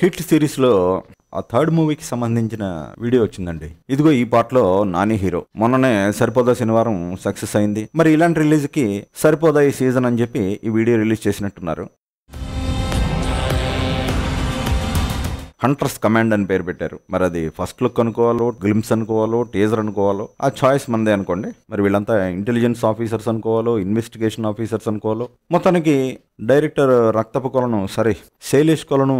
Hit సిరీస్లో ఆ third మూవీకి సంబంధించిన వీడియో వచ్చిందండి ఇదిగో ఈ పాటలో నాని హీరో మొన్ననే సరిపోదా శనివారం సక్సెస్ అయింది మరి ఇలాంటి రిలీజ్కి సరిపోదా ఈ సీజన్ అని చెప్పి ఈ వీడియో రిలీజ్ చేసినట్టున్నారు హంటర్స్ కమాండ్ అని పేరు పెట్టారు మరి అది ఫస్ట్ లుక్ అనుకోవాలో గ్లిమ్స్ అనుకోవాలో టీజర్ అనుకోవాలో ఆ చాయిస్ మనదే అనుకోండి మరి వీళ్ళంతా ఇంటెలిజెన్స్ ఆఫీసర్స్ అనుకోవాలో ఇన్వెస్టిగేషన్ ఆఫీసర్స్ అనుకోవాలో మొత్తానికి డైరెక్టర్ రక్తపు కొలను సరే శైలేష్ కొలను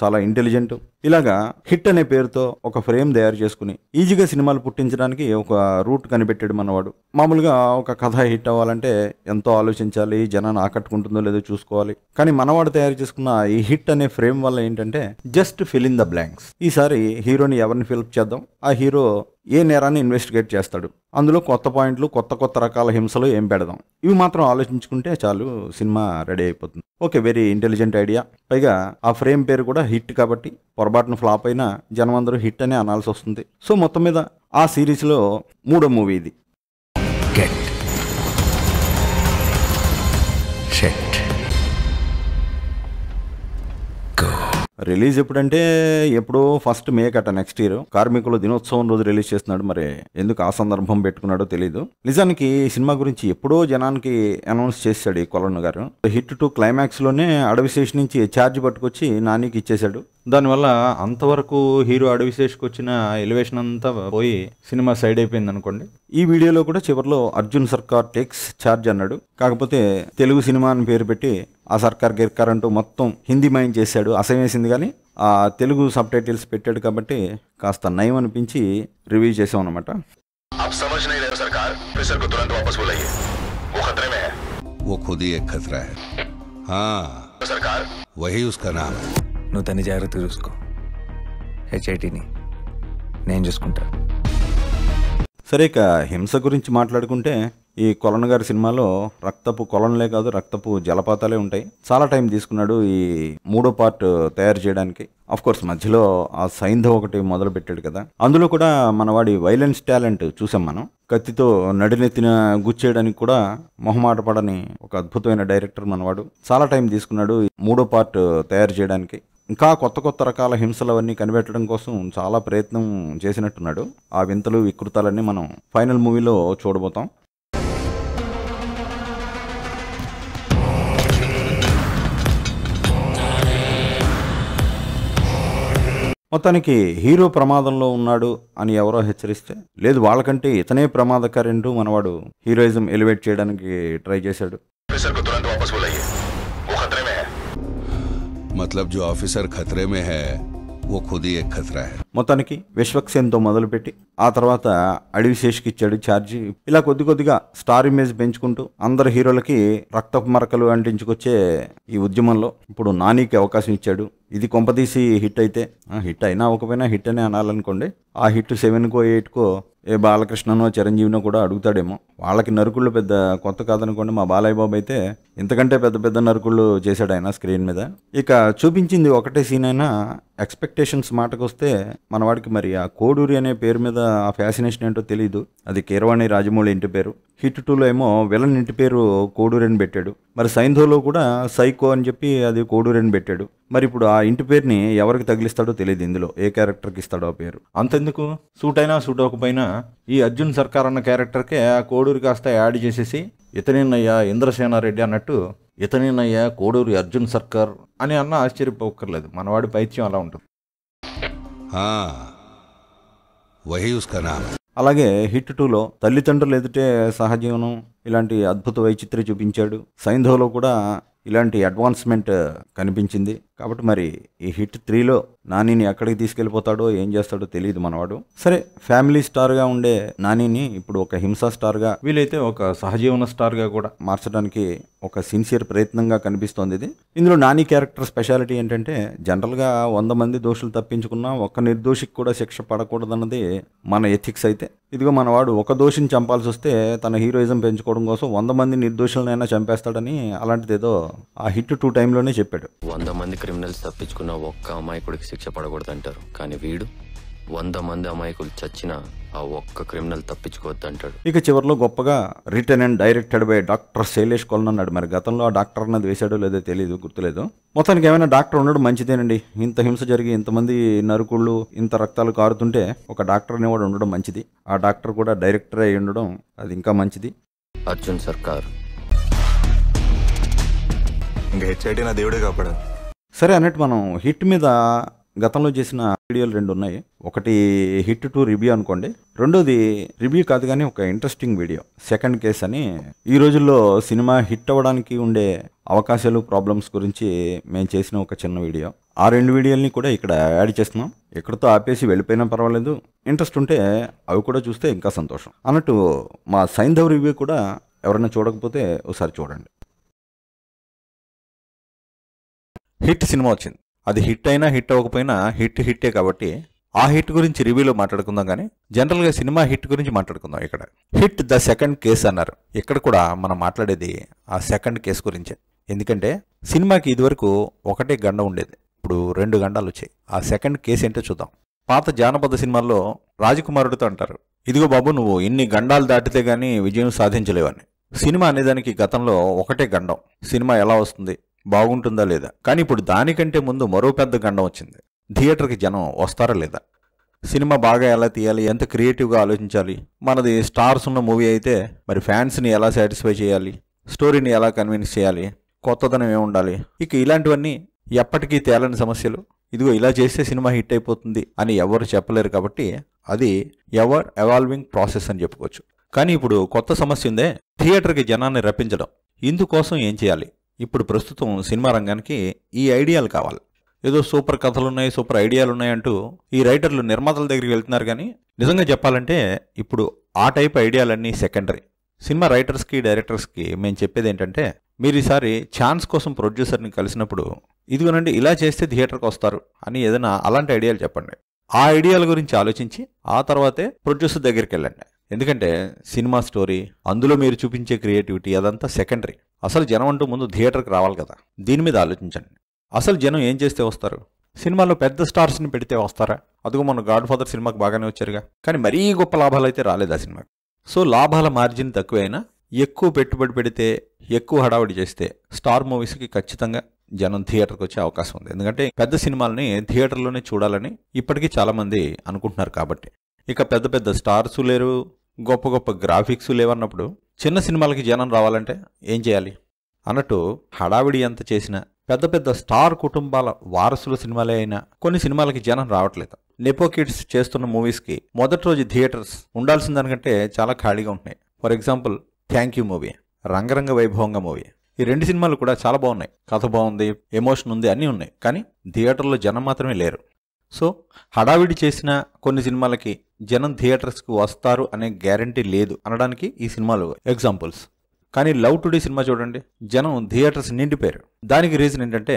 చాలా ఇంటెలిజెంట్ ఇలాగా హిట్ అనే పేరుతో ఒక ఫ్రేమ్ తయారు చేసుకుని ఈజీగా సినిమాలు పుట్టించడానికి ఒక రూట్ కనిపెట్టాడు మనవాడు మామూలుగా ఒక కథ హిట్ అవ్వాలంటే ఎంతో ఆలోచించాలి జనాన్ని ఆకట్టుకుంటుందో లేదో చూసుకోవాలి కానీ మనవాడు తయారు చేసుకున్న ఈ హిట్ అనే ఫ్రేమ్ వల్ల ఏంటంటే just fill in the blanks ఈసారి హీరోని ఎవరిని ఫిల్ప్ చేద్దాం ఆ హీరో ఏ నేరాన్ని ఇన్వెస్టిగేట్ చేస్తాడు అందులో కొత్త పాయింట్లు కొత్త కొత్త రకాల హింసలు ఏం పెడదాం ఇవి మాత్రం ఆలోచించుకుంటే చాలు సినిమా రెడీ అయిపోతుంది ఓకే వెరీ ఇంటెలిజెంట్ ఐడియా పైగా ఆ ఫ్రేమ్ పేరు కూడా హిట్ కాబట్టి పొరపాటున ఫ్లాప్ అయినా జనం అందరూ హిట్ అనే అనాల్సి వస్తుంది సో మొత్తం మీద ఆ సిరీస్లో మూడో మూవీ ఇది రిలీజ్ ఎప్పుడంటే ఎప్పుడో ఫస్ట్ మే కట నెక్స్ట్ ఇయర్ కార్మికుల దినోత్సవం రోజు రిలీజ్ చేస్తున్నాడు మరి ఎందుకు ఆ సందర్భం పెట్టుకున్నాడో తెలియదు నిజానికి సినిమా గురించి ఎప్పుడో జనానికి అనౌన్స్ చేశాడు ఈ కొలను గారు హిట్ టు క్లైమాక్స్ లోనే అడవి శేష్ నుంచి ఛార్జ్ పట్టుకొచ్చి నానికి ఇచ్చేశాడు దానివల్ల అంతవరకు హీరో అడవిశేష్కి వచ్చిన ఎలివేషన్ అంతా పోయి సినిమా సైడ్ అయిపోయింది అనుకోండి ఈ వీడియోలో కూడా చివరిలో అర్జున్ సర్కార్ టెక్స్ ఛార్జ్ అన్నాడు కాకపోతే తెలుగు సినిమా అని పేరు పెట్టి ఆ సర్కార్ గిర్కార్ అంటూ మొత్తం హిందీ మయం చేశాడు అసహ్యం వేసింది కానీ ఆ తెలుగు సబ్ టైటిల్స్ పెట్టాడు కాబట్టి కాస్త నయం అనిపించి రివ్యూ చేసాం అనమాట నువ్వు తన జాగ్రత్త చూసుకో హెచ్ఐటిని నేను చూసుకుంటా సరే ఇక హింస గురించి మాట్లాడుకుంటే ఈ కొలన్ గారి సినిమాలో రక్తపు కొలనులే కాదు రక్తపు జలపాతాలే ఉంటాయి చాలా టైం తీసుకున్నాడు ఈ మూడో పార్ట్ తయారు చేయడానికి అఫ్ కోర్స్ మధ్యలో ఆ సైంధ ఒకటి మొదలు పెట్టాడు కదా అందులో కూడా మనవాడి వైలెన్స్ టాలెంట్ చూసాం మనం కత్తితో నడినెత్తిన గుచ్చేయడానికి కూడా మొహమాట పడని ఒక అద్భుతమైన డైరెక్టర్ మనవాడు చాలా టైం తీసుకున్నాడు మూడో పార్ట్ తయారు చేయడానికి ఇంకా కొత్త కొత్త రకాల హింసలు అవన్నీ కనిపెట్టడం కోసం చాలా ప్రయత్నం చేసినట్టున్నాడు ఆ వింతలు వికృతాలన్నీ మనం ఫైనల్ మూవీలో చూడబోతాం అతనికి హీరో ప్రమాదంలో ఉన్నాడు అని ఎవరో హెచ్చరిస్తే లేదు వాళ్ళకంటే ఇతనే ప్రమాదకారి మనవాడు హీరోయిజం ఎలివేట్ చేయడానికి ట్రై చేశాడు मतलब జో ఆఫీసర్ खतरे में ఓ ఖుదియే ఖతరా మొత్తానికి విశ్వక్సేన్తో మొదలుపెట్టి ఆ తర్వాత అడివిశేష్కి ఇచ్చాడు ఛార్జీ ఇలా కొద్ది కొద్దిగా స్టార్ ఇమేజ్ పెంచుకుంటూ అందరు హీరోలకి రక్తపు మరకలు అంటించుకొచ్చే ఈ ఉద్యమంలో ఇప్పుడు నానికి అవకాశం ఇచ్చాడు ఇది కొంపదీసి హిట్ అయితే హిట్ అయినా ఒకపోయినా హిట్ అనే అనాలనుకోండి ఆ హిట్ సెవెన్కో ఎయిట్కో ఏ బాలకృష్ణనో చిరంజీవినో కూడా అడుగుతాడేమో వాళ్ళకి నరుకుళ్ళు పెద్ద కొత్త కాదనుకోండి మా బాలయ్య బాబు అయితే ఇంతకంటే పెద్ద పెద్ద నరుకుళ్ళు చేశాడు ఆయన స్క్రీన్ మీద ఇక చూపించింది ఒకటే సీన్ అయినా ఎక్స్పెక్టేషన్స్ మాటకొస్తే మనవాడికి మరి ఆ కోడూరి అనే పేరు మీద ఆ ఫ్యాసినేషన్ ఏంటో తెలియదు అది కీరవాణి రాజమౌళి ఇంటి పేరు హిట్ టూలో ఏమో విలన్ ఇంటి పేరు కోడూరి అని పెట్టాడు మరి సైంధోలో కూడా సైకో అని చెప్పి అది అని పెట్టాడు మరి ఇప్పుడు ఆ ఇంటి పేరుని ఎవరికి తగిలిస్తాడో తెలియదు ఇందులో ఏ క్యారెక్టర్కి ఇస్తాడో ఆ పేరు అంతెందుకు సూట్ అయినా సూట్ అవ్వకపోయినా ఈ అర్జున్ సర్కార్ అన్న క్యారెక్టర్కే ఆ కోడూరు కాస్త యాడ్ చేసేసి ఇతనేనయ్యా ఇంద్రసేనారెడ్డి అన్నట్టు ఇతనేనయ్యా కోడూరి అర్జున్ సర్కార్ అని అన్న ఆశ్చర్యపోక్కర్లేదు మనవాడి పైత్యం అలా ఉంటుంది అలాగే హిట్ టూలో తల్లిదండ్రులు ఎదుటే సహజీవనం ఇలాంటి అద్భుత వైచిత్ర చూపించాడు సైంధోలో కూడా ఇలాంటి అడ్వాన్స్మెంట్ కనిపించింది కాబట్టి మరి ఈ హిట్ త్రీలో నానిని ఎక్కడికి తీసుకెళ్ళిపోతాడో ఏం చేస్తాడో తెలియదు మనవాడు సరే ఫ్యామిలీ స్టార్గా ఉండే నానిని ఇప్పుడు ఒక హింసా స్టార్గా వీలైతే ఒక సహజీవన స్టార్గా కూడా మార్చడానికి ఒక సిన్సియర్ ప్రయత్నంగా కనిపిస్తోంది ఇది ఇందులో నాని క్యారెక్టర్ స్పెషాలిటీ ఏంటంటే జనరల్గా వంద మంది దోషులు తప్పించుకున్నా ఒక్క నిర్దోషికి కూడా శిక్ష పడకూడదన్నది మన ఎథిక్స్ అయితే ఇదిగో మనవాడు ఒక దోషిని చంపాల్సి వస్తే తన హీరోయిజం పెంచుకోవడం కోసం వంద మంది నిర్దోషులనైనా చంపేస్తాడని అలాంటిది ఏదో ఆ హిట్ టూ టైంలోనే చెప్పాడు వంద మంది క్రిమినల్స్ తప్పించుకున్న ఒక్క అమ్మాయి శిక్ష పడకూడదంటారు కానీ వీడు వంద మంది అమాయకులు చచ్చిన ఆ ఒక్క క్రిమినల్ తప్పించుకోవద్దంటాడు ఇక చివరిలో గొప్పగా return and directed by doctor Sailesh Kolanu అన్నాడు మరి గతంలో ఆ డాక్టర్ అన్నది వేశాడో లేదో తెలియదు గుర్తులేదు మొత్తానికి ఏమైనా డాక్టర్ ఉండడం మంచిదేనండి ఇంత హింస జరిగి ఇంతమంది నరుకుళ్ళు ఇంత రక్తాలు కారుతుంటే ఒక డాక్టర్ అనేవాడు ఉండడం మంచిది ఆ డాక్టర్ కూడా డైరెక్టర్ అయి ఉండడం అది ఇంకా మంచిది అర్జున్ సర్కార్ ఇంకా హెచ్ఐటీ నా దేవుడే కాపాడు సరే అన్నట్టు మనం హిట్ మీద గతంలో చేసిన వీడియోలు రెండు ఉన్నాయి ఒకటి హిట్ టు రివ్యూ అనుకోండి రెండోది రివ్యూ కాదు కానీ ఒక ఇంట్రెస్టింగ్ వీడియో సెకండ్ కేస్ అని ఈ రోజుల్లో సినిమా హిట్ అవ్వడానికి ఉండే అవకాశాలు ప్రాబ్లమ్స్ గురించి మేము చేసిన ఒక చిన్న వీడియో ఆ రెండు వీడియోల్ని కూడా ఇక్కడ యాడ్ చేస్తున్నాం ఎక్కడితో ఆపేసి వెళ్ళిపోయినా పర్వాలేదు ఇంట్రెస్ట్ ఉంటే అవి కూడా చూస్తే ఇంకా సంతోషం అన్నట్టు మా సైంధవ్ రివ్యూ కూడా ఎవరైనా చూడకపోతే ఒకసారి చూడండి హిట్ సినిమా వచ్చింది అది హిట్ అయినా హిట్ అవ్వకపోయినా హిట్ హిట్టే కాబట్టి ఆ హిట్ గురించి రివ్యూలో మాట్లాడుకుందాం కానీ జనరల్గా సినిమా హిట్ గురించి మాట్లాడుకుందాం ఇక్కడ హిట్ ద సెకండ్ కేస్ అన్నారు ఇక్కడ కూడా మనం మాట్లాడేది ఆ సెకండ్ కేస్ గురించే ఎందుకంటే సినిమాకి ఇదివరకు ఒకటే గండ ఉండేది ఇప్పుడు రెండు గండాలు వచ్చాయి ఆ సెకండ్ కేసు ఏంటో చూద్దాం పాత జానపద సినిమాల్లో రాజకుమారుడితో అంటారు ఇదిగో బాబు నువ్వు ఇన్ని గండాలు దాటితే గానీ విజయం సాధించలేవని సినిమా అనేదానికి గతంలో ఒకటే గండం సినిమా ఎలా వస్తుంది బాగుంటుందా లేదా కానీ ఇప్పుడు దానికంటే ముందు మరో పెద్ద గండం వచ్చింది థియేటర్కి జనం వస్తారా లేదా సినిమా బాగా ఎలా తీయాలి ఎంత క్రియేటివ్గా ఆలోచించాలి మనది స్టార్స్ ఉన్న మూవీ అయితే మరి ఫ్యాన్స్ని ఎలా సాటిస్ఫై చేయాలి స్టోరీని ఎలా కన్విన్స్ చేయాలి కొత్తదనం ఏముండాలి ఇక ఇలాంటివన్నీ ఎప్పటికీ తేలని సమస్యలు ఇదిగో ఇలా చేస్తే సినిమా హిట్ అయిపోతుంది అని ఎవరు చెప్పలేరు కాబట్టి అది ఎవర్ ఎవాల్వింగ్ ప్రాసెస్ అని చెప్పుకోవచ్చు కానీ ఇప్పుడు కొత్త సమస్య ఉందే థియేటర్కి జనాన్ని రప్పించడం ఇందుకోసం ఏం చేయాలి ఇప్పుడు ప్రస్తుతం సినిమా రంగానికి ఈ ఐడియాలు కావాలి ఏదో సూపర్ కథలు ఉన్నాయి సూపర్ ఐడియాలు ఉన్నాయి అంటూ ఈ రైటర్లు నిర్మాతల దగ్గరికి వెళ్తున్నారు కానీ నిజంగా చెప్పాలంటే ఇప్పుడు ఆ టైప్ ఐడియాలన్నీ సెకండరీ సినిమా రైటర్స్కి డైరెక్టర్స్కి మేము చెప్పేది ఏంటంటే మీరు ఈసారి ఛాన్స్ కోసం ప్రొడ్యూసర్ని కలిసినప్పుడు ఇదిగోనండి ఇలా చేస్తే థియేటర్కి వస్తారు అని ఏదైనా అలాంటి ఐడియాలు చెప్పండి ఆ ఐడియాల గురించి ఆలోచించి ఆ తర్వాతే ప్రొడ్యూసర్ దగ్గరికి వెళ్ళండి ఎందుకంటే సినిమా స్టోరీ అందులో మీరు చూపించే క్రియేటివిటీ అదంతా సెకండరీ అసలు జనం అంటూ ముందు థియేటర్కి రావాలి కదా దీని మీద ఆలోచించండి అసలు జనం ఏం చేస్తే వస్తారు సినిమాలో పెద్ద స్టార్స్ని పెడితే వస్తారా అదిగో మన గాడ్ ఫాదర్ సినిమాకి బాగానే వచ్చారుగా కానీ మరీ గొప్ప లాభాలు అయితే రాలేదు ఆ సినిమాకి సో లాభాల మార్జిన్ తక్కువైనా ఎక్కువ పెట్టుబడి పెడితే ఎక్కువ హడావుడి చేస్తే స్టార్ మూవీస్కి ఖచ్చితంగా జనం థియేటర్కి వచ్చే అవకాశం ఉంది ఎందుకంటే పెద్ద సినిమాలని థియేటర్లోనే చూడాలని ఇప్పటికీ చాలామంది అనుకుంటున్నారు కాబట్టి ఇక పెద్ద పెద్ద స్టార్స్ లేరు గొప్ప గొప్ప గ్రాఫిక్స్ లేవన్నప్పుడు చిన్న సినిమాలకి జనం రావాలంటే ఏం చేయాలి అన్నట్టు హడావిడి ఎంత చేసినా పెద్ద పెద్ద స్టార్ కుటుంబాల వారసుల సినిమాలే అయినా కొన్ని సినిమాలకి జనం రావట్లేదు నెపోకిడ్స్ చేస్తున్న మూవీస్కి మొదటి రోజు థియేటర్స్ ఉండాల్సిన దానికంటే చాలా ఖాళీగా ఉంటున్నాయి for example thank you movie Rangaranga Vaibhavanga movie ఈ రెండు సినిమాలు కూడా చాలా బాగున్నాయి కథ బాగుంది ఎమోషన్ ఉంది అన్నీ ఉన్నాయి కానీ థియేటర్లో జనం మాత్రమే లేరు సో హడావిడి చేసిన కొన్ని సినిమాలకి జనం థియేటర్స్కి వస్తారు అనే గ్యారంటీ లేదు అనడానికి ఈ సినిమాలు ఎగ్జాంపుల్స్ కానీ లవ్ టుడే సినిమా చూడండి జనం థియేటర్స్ నిండిపోయారు దానికి రీజన్ ఏంటంటే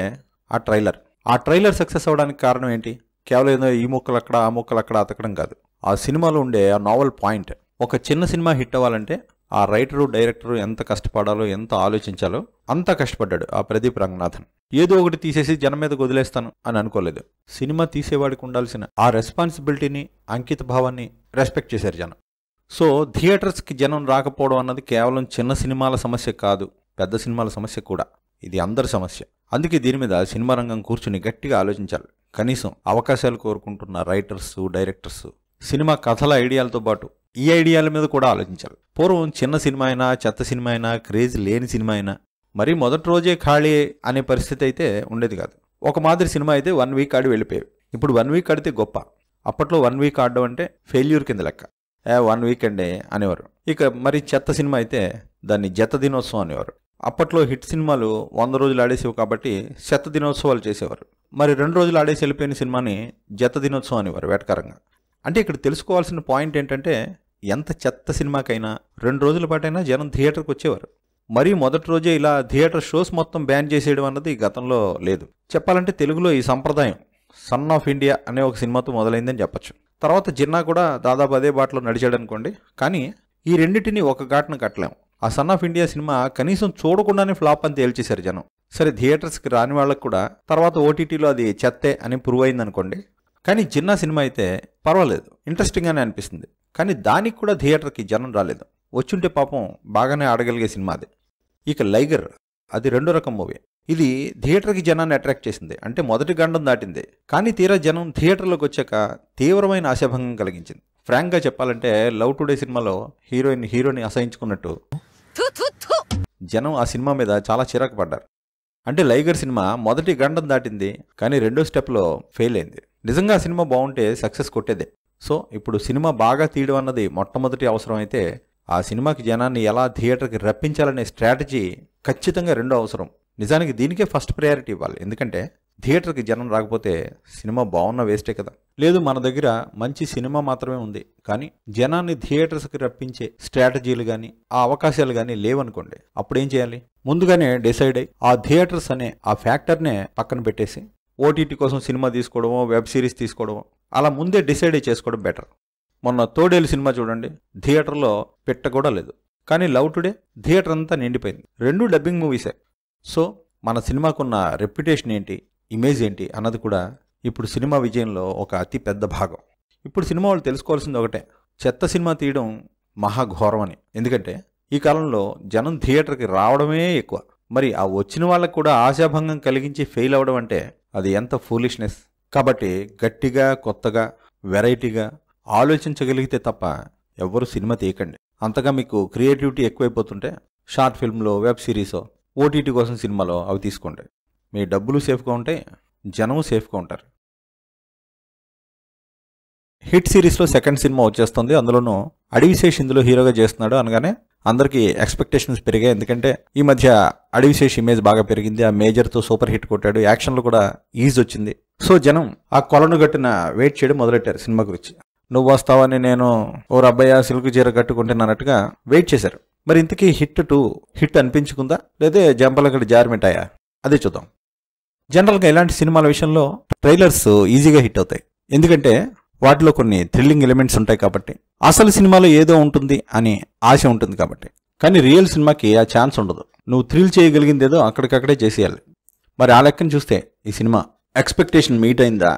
ఆ ట్రైలర్ ఆ ట్రైలర్ సక్సెస్ అవ్వడానికి కారణం ఏంటి కేవలం ఏదో ఈ మొక్కలు అక్కడ ఆ మొక్కలు అక్కడ అతకడం కాదు ఆ సినిమాలో ఉండే ఆ నావల్ పాయింట్ ఒక చిన్న సినిమా హిట్ అవ్వాలంటే ఆ రైటరు డైరెక్టరు ఎంత కష్టపడాలో ఎంత ఆలోచించాలో అంత కష్టపడ్డాడు ఆ ప్రదీప్ రంగనాథన్ ఏదో ఒకటి తీసేసి జనం మీద వదిలేస్తాను అని అనుకోలేదు సినిమా తీసేవాడికి ఉండాల్సిన ఆ రెస్పాన్సిబిలిటీని అంకిత భావాన్ని రెస్పెక్ట్ చేశారు జనం సో థియేటర్స్కి జనం రాకపోవడం అన్నది కేవలం చిన్న సినిమాల సమస్య కాదు పెద్ద సినిమాల సమస్య కూడా ఇది అందరి సమస్య అందుకే దీని మీద సినిమా రంగం కూర్చుని గట్టిగా ఆలోచించాలి కనీసం అవకాశాలు కోరుకుంటున్న రైటర్స్ డైరెక్టర్స్ సినిమా కథల ఐడియాలతో పాటు ఈ ఐడియాల మీద కూడా ఆలోచించాలి పూర్వం చిన్న సినిమా అయినా చెత్త సినిమా అయినా క్రేజ్ లేని సినిమా అయినా మరి మొదటి రోజే ఖాళీ అనే పరిస్థితి అయితే ఉండేది కాదు ఒక మాదిరి సినిమా అయితే వన్ వీక్ ఆడి వెళ్ళిపోయేవి ఇప్పుడు వన్ వీక్ ఆడితే గొప్ప అప్పట్లో వన్ వీక్ ఆడడం అంటే ఫెయిల్యూర్ కింద లెక్క ఏ వన్ వీక్ అండి అనేవారు ఇక మరి చెత్త సినిమా అయితే దాన్ని జత దినోత్సవం అనేవారు అప్పట్లో హిట్ సినిమాలు వంద రోజులు ఆడేసేవి కాబట్టి శత దినోత్సవాలు చేసేవారు మరి రెండు రోజులు ఆడేసి వెళ్ళిపోయిన సినిమాని జత దినోత్సవం అనేవారు వేటకరంగా అంటే ఇక్కడ తెలుసుకోవాల్సిన పాయింట్ ఏంటంటే ఎంత చెత్త సినిమాకైనా రెండు రోజుల పాటైనా జనం థియేటర్కి వచ్చేవారు మరీ మొదటి రోజే ఇలా థియేటర్ షోస్ మొత్తం బ్యాన్ చేసేయడం అన్నది గతంలో లేదు చెప్పాలంటే తెలుగులో ఈ సంప్రదాయం సన్ ఆఫ్ ఇండియా అనే ఒక సినిమాతో మొదలైందని చెప్పచ్చు తర్వాత జిన్నా కూడా దాదాపు అదే బాటలో నడిచాడు అనుకోండి కానీ ఈ రెండింటిని ఒక ఘాటన కట్టలేము ఆ సన్ ఆఫ్ ఇండియా సినిమా కనీసం చూడకుండానే ఫ్లాప్ అని తేల్చేశారు జనం సరే థియేటర్స్కి రాని వాళ్ళకు కూడా తర్వాత ఓటీటీలో అది చెత్తే అని ప్రూవ్ అయిందనుకోండి కానీ చిన్న సినిమా అయితే పర్వాలేదు ఇంట్రెస్టింగ్గానే అనిపిస్తుంది కానీ దానికి కూడా థియేటర్కి జనం రాలేదు వచ్చుంటే పాపం బాగానే ఆడగలిగే సినిమా అది ఇక లైగర్ అది రెండో రకం మూవీ ఇది థియేటర్కి జనాన్ని అట్రాక్ట్ చేసింది అంటే మొదటి గండం దాటింది కానీ తీరా జనం థియేటర్లోకి వచ్చాక తీవ్రమైన ఆశాభంగం కలిగించింది ఫ్రాంక్గా చెప్పాలంటే లవ్ టుడే సినిమాలో హీరోయిన్ హీరోని అసహించుకున్నట్టు జనం ఆ సినిమా మీద చాలా చిరాకు పడ్డారు అంటే లైగర్ సినిమా మొదటి గండం దాటింది కానీ రెండో స్టెప్లో ఫెయిల్ అయింది నిజంగా సినిమా బాగుంటే సక్సెస్ కొట్టేదే సో ఇప్పుడు సినిమా బాగా తీయడం అన్నది మొట్టమొదటి అవసరం అయితే ఆ సినిమాకి జనాన్ని ఎలా థియేటర్కి రప్పించాలనే స్ట్రాటజీ ఖచ్చితంగా రెండో అవసరం నిజానికి దీనికే ఫస్ట్ ప్రయారిటీ ఇవ్వాలి ఎందుకంటే థియేటర్కి జనం రాకపోతే సినిమా బాగున్న వేస్టే కదా లేదు మన దగ్గర మంచి సినిమా మాత్రమే ఉంది కానీ జనాన్ని థియేటర్స్కి రప్పించే స్ట్రాటజీలు కానీ ఆ అవకాశాలు కానీ లేవనుకోండి అప్పుడు ఏం చేయాలి ముందుగానే డిసైడ్ అయ్యి ఆ థియేటర్స్ అనే ఆ ఫ్యాక్టర్నే పక్కన పెట్టేసి ఓటీటీ కోసం సినిమా తీసుకోవడమో వెబ్ సిరీస్ తీసుకోవడమో అలా ముందే డిసైడ్ చేసుకోవడం బెటర్ మొన్న తోడేలు సినిమా చూడండి థియేటర్లో పెట్ట కూడా లేదు కానీ లవ్ టుడే థియేటర్ అంతా నిండిపోయింది రెండు డబ్బింగ్ మూవీసే సో మన సినిమాకున్న రెప్యుటేషన్ ఏంటి ఇమేజ్ ఏంటి అన్నది కూడా ఇప్పుడు సినిమా విజయంలో ఒక అతి పెద్ద భాగం ఇప్పుడు సినిమా వాళ్ళు తెలుసుకోవాల్సింది ఒకటే చెత్త సినిమా తీయడం మహాఘోరం అని ఎందుకంటే ఈ కాలంలో జనం థియేటర్కి రావడమే ఎక్కువ మరి ఆ వచ్చిన వాళ్ళకు కూడా ఆశాభంగం కలిగించి ఫెయిల్ అవ్వడం అంటే అది ఎంత ఫూలిష్నెస్ కాబట్టి గట్టిగా కొత్తగా వెరైటీగా ఆలోచించగలిగితే తప్ప ఎవ్వరు సినిమా తీయకండి అంతగా మీకు క్రియేటివిటీ ఎక్కువైపోతుంటే షార్ట్ ఫిల్మ్లో వెబ్ సిరీసో ఓటీటీ కోసం సినిమాలో అవి తీసుకోండి మీ డబ్బులు సేఫ్గా ఉంటే జనం సేఫ్గా ఉంటారు హిట్ సిరీస్లో సెకండ్ సినిమా వచ్చేస్తుంది అందులోనూ అడివిశేష్ ఇందులో హీరోగా చేస్తున్నాడు అనగానే అందరికీ ఎక్స్పెక్టేషన్స్ పెరిగాయి ఎందుకంటే ఈ మధ్య అడవిశేష్ ఇమేజ్ బాగా పెరిగింది ఆ మేజర్తో సూపర్ హిట్ కొట్టాడు యాక్షన్లు కూడా ఈజ్ వచ్చింది సో జనం ఆ కొలను గట్టిన వెయిట్ చేయడం మొదలెట్టారు సినిమా గురించి నువ్వు వస్తావని నేను ఓ రబ్బయ్య సిల్క్ చీర కట్టుకుంటున్నట్టుగా వెయిట్ చేశారు మరి ఇంతకీ హిట్ టు హిట్ అనిపించుకుందా లేదా జార్మెంట్ జారిమిటాయా అదే చూద్దాం జనరల్గా ఇలాంటి సినిమాల విషయంలో ట్రైలర్స్ ఈజీగా హిట్ అవుతాయి ఎందుకంటే వాటిలో కొన్ని థ్రిల్లింగ్ ఎలిమెంట్స్ ఉంటాయి కాబట్టి అసలు సినిమాలో ఏదో ఉంటుంది అని ఆశ ఉంటుంది కాబట్టి కానీ రియల్ సినిమాకి ఆ ఛాన్స్ ఉండదు నువ్వు థ్రిల్ చేయగలిగింది ఏదో అక్కడికక్కడే చేసేయాలి మరి ఆ లెక్కను చూస్తే ఈ సినిమా ఎక్స్పెక్టేషన్ మీట్ అయిందా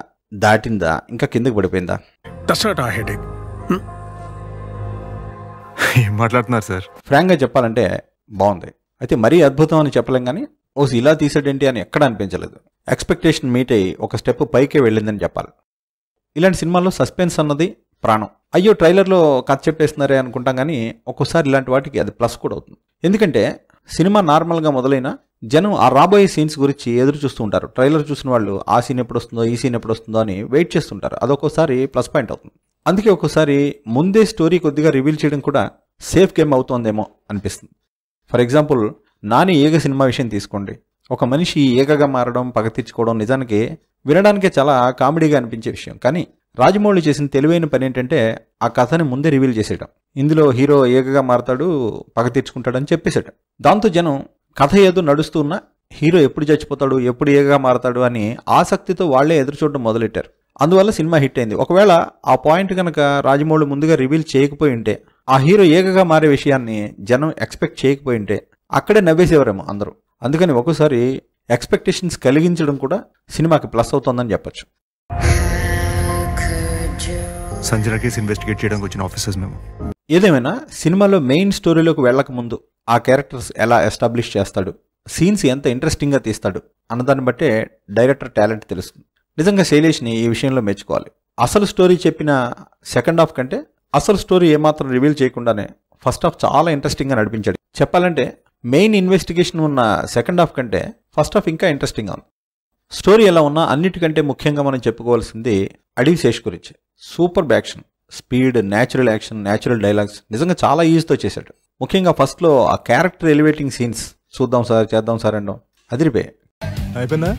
దాటిందా ఇంకా కిందకి పడిపోయిందా hmm? మాట్లాడుతున్నారు సార్ ఫ్రాంక్గా చెప్పాలంటే బాగుంది అయితే మరీ అద్భుతం అని చెప్పలేం కానీ ఓసి ఇలా తీసేటేంటి అని ఎక్కడ అనిపించలేదు ఎక్స్పెక్టేషన్ మీట్ అయ్యి ఒక స్టెప్ పైకే వెళ్ళిందని చెప్పాలి ఇలాంటి సినిమాల్లో సస్పెన్స్ అన్నది ప్రాణం అయ్యో ట్రైలర్లో కథ చెప్పేస్తున్నారే అనుకుంటాం కానీ ఒక్కోసారి ఇలాంటి వాటికి అది ప్లస్ కూడా అవుతుంది ఎందుకంటే సినిమా నార్మల్గా మొదలైన జనం ఆ రాబోయే సీన్స్ గురించి ఎదురు చూస్తూ ఉంటారు ట్రైలర్ చూసిన వాళ్ళు ఆ సీన్ ఎప్పుడు వస్తుందో ఈ సీన్ ఎప్పుడు వస్తుందో అని వెయిట్ చేస్తుంటారు అదొకసారి ప్లస్ పాయింట్ అవుతుంది అందుకే ఒక్కోసారి ముందే స్టోరీ కొద్దిగా రివీల్ చేయడం కూడా సేఫ్ గేమ్ అవుతోందేమో అనిపిస్తుంది for example Nani Eega cinema విషయం తీసుకోండి ఒక మనిషి ఏగగా మారడం పగ తీర్చుకోవడం నిజానికి వినడానికే చాలా కామెడీగా అనిపించే విషయం కానీ రాజమౌళి చేసిన తెలివైన పని ఏంటంటే ఆ కథని ముందే రివీల్ చేసేయడం ఇందులో హీరో ఏకగా మారతాడు పగ తీర్చుకుంటాడని చెప్పేశాడు దాంతో జనం కథ ఏదో నడుస్తూ ఉన్నా హీరో ఎప్పుడు చచ్చిపోతాడు ఎప్పుడు ఏకగా మారతాడు అని ఆసక్తితో వాళ్లే ఎదురు చూడడం మొదలెట్టారు అందువల్ల సినిమా హిట్ అయింది ఒకవేళ ఆ పాయింట్ కనుక రాజమౌళి ముందుగా రివీల్ చేయకపోయి ఉంటే ఆ హీరో ఏకగా మారే విషయాన్ని జనం ఎక్స్పెక్ట్ చేయకపోయి ఉంటే అక్కడే నవ్వేసేవారేమో అందరూ అందుకని ఒక్కోసారి ఎక్స్పెక్టేషన్స్ కలిగించడం కూడా సినిమాకి ప్లస్ అవుతుందని చెప్పచ్చు ఇన్వెస్టిగేట్ వచ్చిన ఆఫీసర్స్ మేము ఏదేమైనా సినిమాలో మెయిన్ స్టోరీలోకి వెళ్ళక ముందు ఆ క్యారెక్టర్స్ ఎలా ఎస్టాబ్లిష్ చేస్తాడు సీన్స్ ఎంత ఇంట్రెస్టింగ్గా తీస్తాడు అన్నదాన్ని బట్టే డైరెక్టర్ టాలెంట్ తెలుస్తుంది నిజంగా శైలేష్ని ఈ విషయంలో మెచ్చుకోవాలి అసలు స్టోరీ చెప్పిన సెకండ్ హాఫ్ కంటే అసలు స్టోరీ ఏమాత్రం రివీల్ చేయకుండానే ఫస్ట్ హాఫ్ చాలా ఇంట్రెస్టింగ్గా నడిపించాడు చెప్పాలంటే మెయిన్ ఇన్వెస్టిగేషన్ ఉన్న సెకండ్ హాఫ్ కంటే ఫస్ట్ ఆఫ్ ఇంకా ఇంట్రెస్టింగ్ ఆన్ స్టోరీ ఎలా ఉన్నా అన్నిటికంటే ముఖ్యంగా మనం చెప్పుకోవాల్సింది అడవి శేష్ గురించి super action speed natural action natural dialogues నిజంగా చాలా ఈజీతో చేశాడు ముఖ్యంగా ఫస్ట్లో ఆ క్యారెక్టర్ ఎలివేటింగ్ సీన్స్ చూద్దాం సార్ చేద్దాం సార్ అండం అదిరిపే అయిపోయినా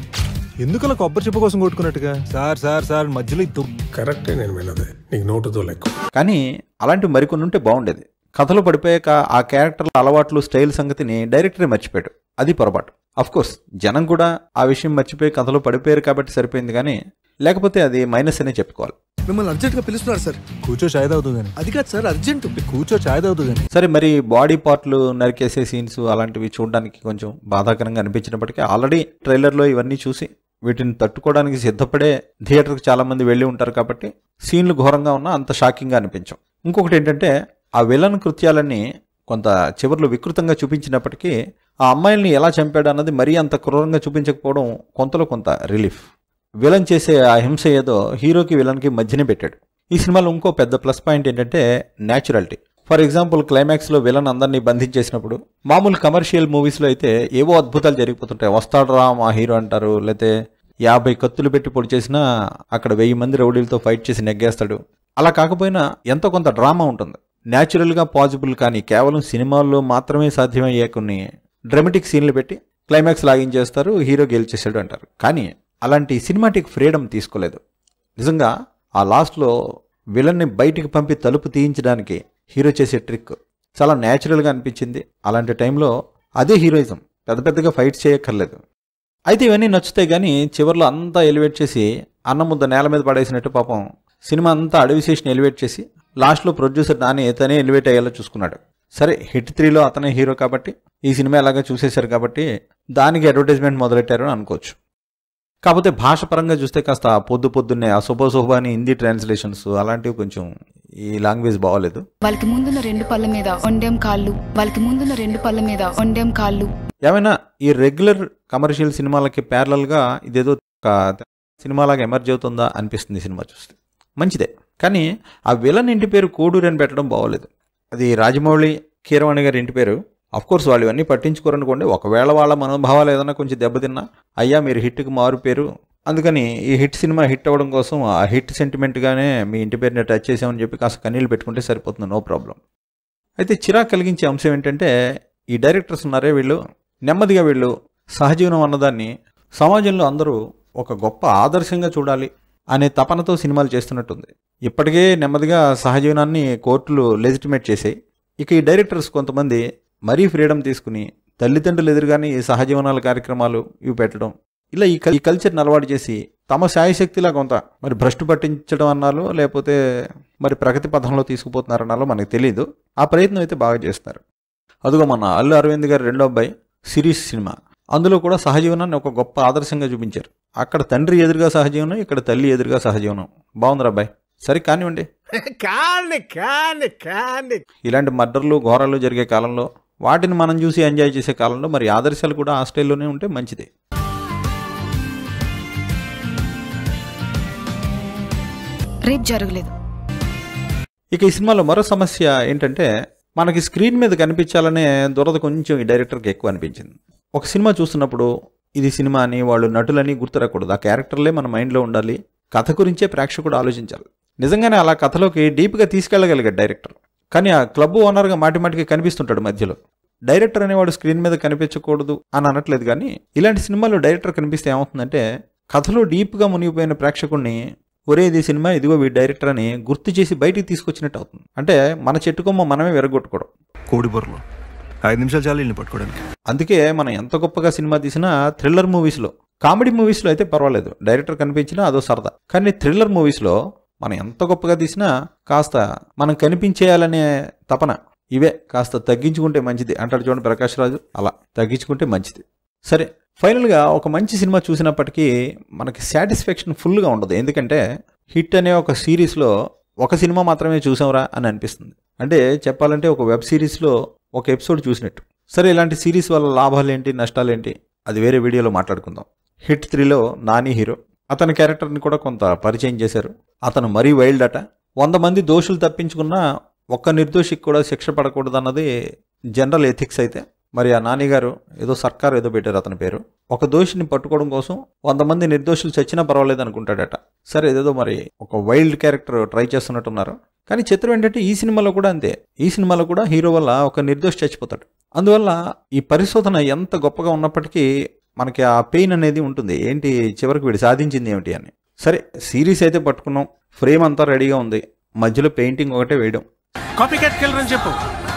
ఎందుకు అలా కొబ్బరి చెప్పు కోసం కొట్టుకున్నట్టుగా సార్ సార్ సార్ మధ్యలో ఇద్దు కరెక్టే నేను నీకు నోటుతో లెక్క కానీ అలాంటి మరికొన్ని ఉంటే బాగుండేది కథలో పడిపోయాక ఆ క్యారెక్టర్ల అలవాట్లు స్టైల్ సంగతిని డైరెక్టరే మర్చిపోయాడు అది పొరపాటు కోర్స్ జనం కూడా ఆ విషయం మర్చిపోయి కథలో పడిపోయారు కాబట్టి సరిపోయింది కానీ లేకపోతే అది మైనస్ అనే చెప్పుకోవాలి మిమ్మల్ని అర్జెంట్ గా పిలుస్తున్నారు సార్ కూర్చో చాయ్ అవుతుంది అది కాదు సార్ అర్జెంట్ కూర్చో చాయ్ అవుతుంది సరే మరి బాడీ పార్ట్లు నరికేసే సీన్స్ అలాంటివి చూడడానికి కొంచెం బాధాకరంగా అనిపించినప్పటికీ ఆల్రెడీ ట్రైలర్లో ఇవన్నీ చూసి వీటిని తట్టుకోవడానికి సిద్ధపడే థియేటర్కి చాలామంది వెళ్ళి ఉంటారు కాబట్టి సీన్లు ఘోరంగా ఉన్నా అంత షాకింగ్గా అనిపించవు ఇంకొకటి ఏంటంటే ఆ విలన్ కృత్యాలన్నీ కొంత చివర్లు వికృతంగా చూపించినప్పటికీ ఆ అమ్మాయిల్ని ఎలా చంపాడు అన్నది మరీ అంత క్రూరంగా చూపించకపోవడం కొంతలో కొంత రిలీఫ్ విలన్ చేసే ఆ హింస ఏదో హీరోకి విలన్కి మధ్యనే పెట్టాడు ఈ సినిమాలో ఇంకో పెద్ద ప్లస్ పాయింట్ ఏంటంటే న్యాచురాలిటీ ఫర్ ఎగ్జాంపుల్ క్లైమాక్స్లో విలన్ అందరినీ బంధించేసినప్పుడు మామూలు కమర్షియల్ మూవీస్లో అయితే ఏవో అద్భుతాలు జరిగిపోతుంటాయి వస్తాడు రా మా హీరో అంటారు లేతే యాభై కత్తులు పెట్టి పొడి చేసినా అక్కడ వెయ్యి మంది రౌడీలతో ఫైట్ చేసి నెగ్గేస్తాడు అలా కాకపోయినా ఎంతో కొంత డ్రామా ఉంటుంది న్యాచురల్గా పాజిబుల్ కానీ కేవలం సినిమాల్లో మాత్రమే సాధ్యమయ్యే కొన్ని డ్రమటిక్ సీన్లు పెట్టి క్లైమాక్స్ లాగించేస్తారు హీరో గెలిచేసాడు అంటారు కానీ అలాంటి సినిమాటిక్ ఫ్రీడమ్ తీసుకోలేదు నిజంగా ఆ లాస్ట్లో విలన్ని బయటికి పంపి తలుపు తీయించడానికి హీరో చేసే ట్రిక్ చాలా న్యాచురల్గా అనిపించింది అలాంటి టైంలో అదే హీరోయిజం పెద్ద పెద్దగా ఫైట్ చేయక్కర్లేదు అయితే ఇవన్నీ నచ్చుతాయి కానీ చివరిలో అంతా ఎలివేట్ చేసి ముద్ద నేల మీద పడేసినట్టు పాపం సినిమా అంతా అడవి స్టేషన్ ఎలివేట్ చేసి లాస్ట్లో ప్రొడ్యూసర్ నాని ఇతనే ఎలివేట్ అయ్యేలా చూసుకున్నాడు సరే హిట్ త్రీలో అతనే హీరో కాబట్టి ఈ సినిమా ఎలాగా చూసేశారు కాబట్టి దానికి అడ్వర్టైజ్మెంట్ మొదలెట్టారు అని అనుకోవచ్చు కాకపోతే భాష పరంగా చూస్తే కాస్త పొద్దు పొద్దున్నే ఆ శుభ అని హిందీ ట్రాన్స్లేషన్స్ అలాంటివి కొంచెం ఈ లాంగ్వేజ్ బాగోలేదు వాళ్ళకి ముందున్న రెండు పళ్ళ మీద వండేం కాళ్ళు వాళ్ళకి ముందున్న రెండు పళ్ళ మీద వండేం కాళ్ళు ఏమైనా ఈ రెగ్యులర్ కమర్షియల్ సినిమాలకి ప్యారలల్గా ఇదేదో సినిమాలాగా ఎమర్జ్ అవుతుందా అనిపిస్తుంది సినిమా చూస్తే మంచిదే కానీ ఆ విలన్ ఇంటి పేరు కోడూరు అని పెట్టడం బాగోలేదు అది రాజమౌళి కీరవాణి గారి ఇంటి పేరు కోర్స్ వాళ్ళు ఇవన్నీ పట్టించుకోరనుకోండి ఒకవేళ వాళ్ళ మనోభావాలు ఏదైనా కొంచెం దెబ్బతిన్నా అయ్యా మీరు హిట్కి మారు పేరు అందుకని ఈ హిట్ సినిమా హిట్ అవ్వడం కోసం ఆ హిట్ సెంటిమెంట్గానే మీ ఇంటి పేరుని టచ్ చేసామని చెప్పి కాస్త కన్నీళ్ళు పెట్టుకుంటే సరిపోతుంది నో ప్రాబ్లం అయితే చిరాకు కలిగించే అంశం ఏంటంటే ఈ డైరెక్టర్స్ ఉన్నారే వీళ్ళు నెమ్మదిగా వీళ్ళు సహజీవనం అన్నదాన్ని సమాజంలో అందరూ ఒక గొప్ప ఆదర్శంగా చూడాలి అనే తపనతో సినిమాలు చేస్తున్నట్టుంది ఇప్పటికే నెమ్మదిగా సహజీవనాన్ని కోర్టులు లెజిటిమేట్ చేశాయి ఇక ఈ డైరెక్టర్స్ కొంతమంది మరీ ఫ్రీడమ్ తీసుకుని తల్లిదండ్రులు ఎదురుగానే ఈ సహజీవనాల కార్యక్రమాలు ఇవి పెట్టడం ఇలా ఈ ఈ కల్చర్ని అలవాటు చేసి తమ శాయశక్తిలా కొంత మరి భ్రష్టు పట్టించడం అన్నాలో లేకపోతే మరి ప్రగతి పథంలో తీసుకుపోతున్నారన్నాలో మనకు తెలియదు ఆ ప్రయత్నం అయితే బాగా చేస్తున్నారు అదిగో మన అల్లు అరవింద్ గారి రెండో అబ్బాయి సిరీస్ సినిమా అందులో కూడా సహజీవనాన్ని ఒక గొప్ప ఆదర్శంగా చూపించారు అక్కడ తండ్రి ఎదురుగా సహజీవనం ఇక్కడ తల్లి ఎదురుగా సహజీవనం బాగుందిరా అబ్బాయి సరే కానివ్వండి కాని కాని కాని ఇలాంటి మర్డర్లు ఘోరాలు జరిగే కాలంలో వాటిని మనం చూసి ఎంజాయ్ చేసే కాలంలో మరి ఆదర్శాలు కూడా హాస్టల్లోనే ఉంటే మంచిదే రేపు జరగలేదు ఇక ఈ సినిమాలో మరో సమస్య ఏంటంటే మనకి స్క్రీన్ మీద కనిపించాలనే దురద కొంచెం ఈ డైరెక్టర్కి ఎక్కువ అనిపించింది ఒక సినిమా చూస్తున్నప్పుడు ఇది సినిమా అని వాళ్ళు నటులని గుర్తురాకూడదు ఆ క్యారెక్టర్లే మన మైండ్లో ఉండాలి కథ గురించే ప్రేక్షకుడు ఆలోచించాలి నిజంగానే అలా కథలోకి డీప్గా తీసుకెళ్లగలిగాడు డైరెక్టర్ కానీ ఆ క్లబ్ ఓనర్గా మాటిమాటికి కనిపిస్తుంటాడు మధ్యలో డైరెక్టర్ అనేవాడు స్క్రీన్ మీద కనిపించకూడదు అని అనట్లేదు కానీ ఇలాంటి సినిమాలో డైరెక్టర్ కనిపిస్తే ఏమవుతుందంటే కథలో డీప్గా మునిగిపోయిన ప్రేక్షకుడిని ఒరే ఇది సినిమా ఇదిగో వీ డైరెక్టర్ అని గుర్తు చేసి బయటికి తీసుకొచ్చినట్టు అవుతుంది అంటే మన చెట్టుకొమ్మ మనమే విరగొట్టుకోవడం కోడి ఐదు నిమిషాలు చాలు ఇల్లు పట్టుకోవడానికి అందుకే మనం ఎంత గొప్పగా సినిమా తీసినా థ్రిల్లర్ మూవీస్లో కామెడీ మూవీస్లో అయితే పర్వాలేదు డైరెక్టర్ కనిపించినా అదో సరదా కానీ థ్రిల్లర్ మూవీస్లో మనం ఎంత గొప్పగా తీసినా కాస్త మనం కనిపించేయాలనే తపన ఇవే కాస్త తగ్గించుకుంటే మంచిది అంటాడు చూడండి ప్రకాష్ రాజు అలా తగ్గించుకుంటే మంచిది సరే ఫైనల్గా ఒక మంచి సినిమా చూసినప్పటికీ మనకి సాటిస్ఫాక్షన్ ఫుల్గా ఉండదు ఎందుకంటే హిట్ అనే ఒక సిరీస్లో ఒక సినిమా మాత్రమే చూసాంరా అని అనిపిస్తుంది అంటే చెప్పాలంటే ఒక వెబ్ సిరీస్లో ఒక ఎపిసోడ్ చూసినట్టు సరే ఇలాంటి సిరీస్ వల్ల లాభాలు ఏంటి నష్టాలు ఏంటి అది వేరే వీడియోలో మాట్లాడుకుందాం హిట్ త్రీలో నాని హీరో అతని క్యారెక్టర్ని కూడా కొంత పరిచయం చేశారు అతను మరీ వైల్డ్ అట వంద మంది దోషులు తప్పించుకున్న ఒక్క నిర్దోషికి కూడా శిక్ష పడకూడదు అన్నది జనరల్ ఎథిక్స్ అయితే మరి ఆ నానిగారు ఏదో సర్కారు ఏదో పెట్టారు అతని పేరు ఒక దోషిని పట్టుకోవడం కోసం వంద మంది నిర్దోషులు చచ్చినా పర్వాలేదు అనుకుంటాడట సరే ఏదో మరి ఒక వైల్డ్ క్యారెక్టర్ ట్రై చేస్తున్నట్టున్నారు కానీ చిత్రం ఏంటంటే ఈ సినిమాలో కూడా అంతే ఈ సినిమాలో కూడా హీరో వల్ల ఒక నిర్దోషి చచ్చిపోతాడు అందువల్ల ఈ పరిశోధన ఎంత గొప్పగా ఉన్నప్పటికీ మనకి ఆ పెయిన్ అనేది ఉంటుంది ఏంటి చివరికి వీడు సాధించింది ఏమిటి అని సరే సిరీస్ అయితే పట్టుకున్నాం ఫ్రేమ్ అంతా రెడీగా ఉంది మధ్యలో పెయింటింగ్ ఒకటే వేయడం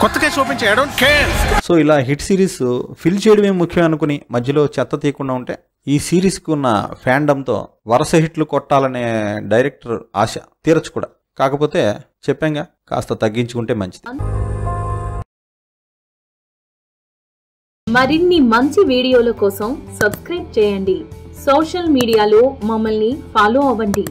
కొత్త సో ఇలా హిట్ సిరీస్ ఫిల్ చేయడమే ముఖ్యం అనుకుని మధ్యలో చెత్త తీయకుండా ఉంటే ఈ సిరీస్కి ఉన్న ఫ్యాండంతో వరుస హిట్లు కొట్టాలనే డైరెక్టర్ ఆశ తీరచ్చు కూడా కాకపోతే చెప్పాంగా కాస్త తగ్గించుకుంటే మంచిది మరిన్ని మంచి వీడియోల కోసం సబ్స్క్రైబ్ చేయండి సోషల్ మీడియాలో మమ్మల్ని ఫాలో అవ్వండి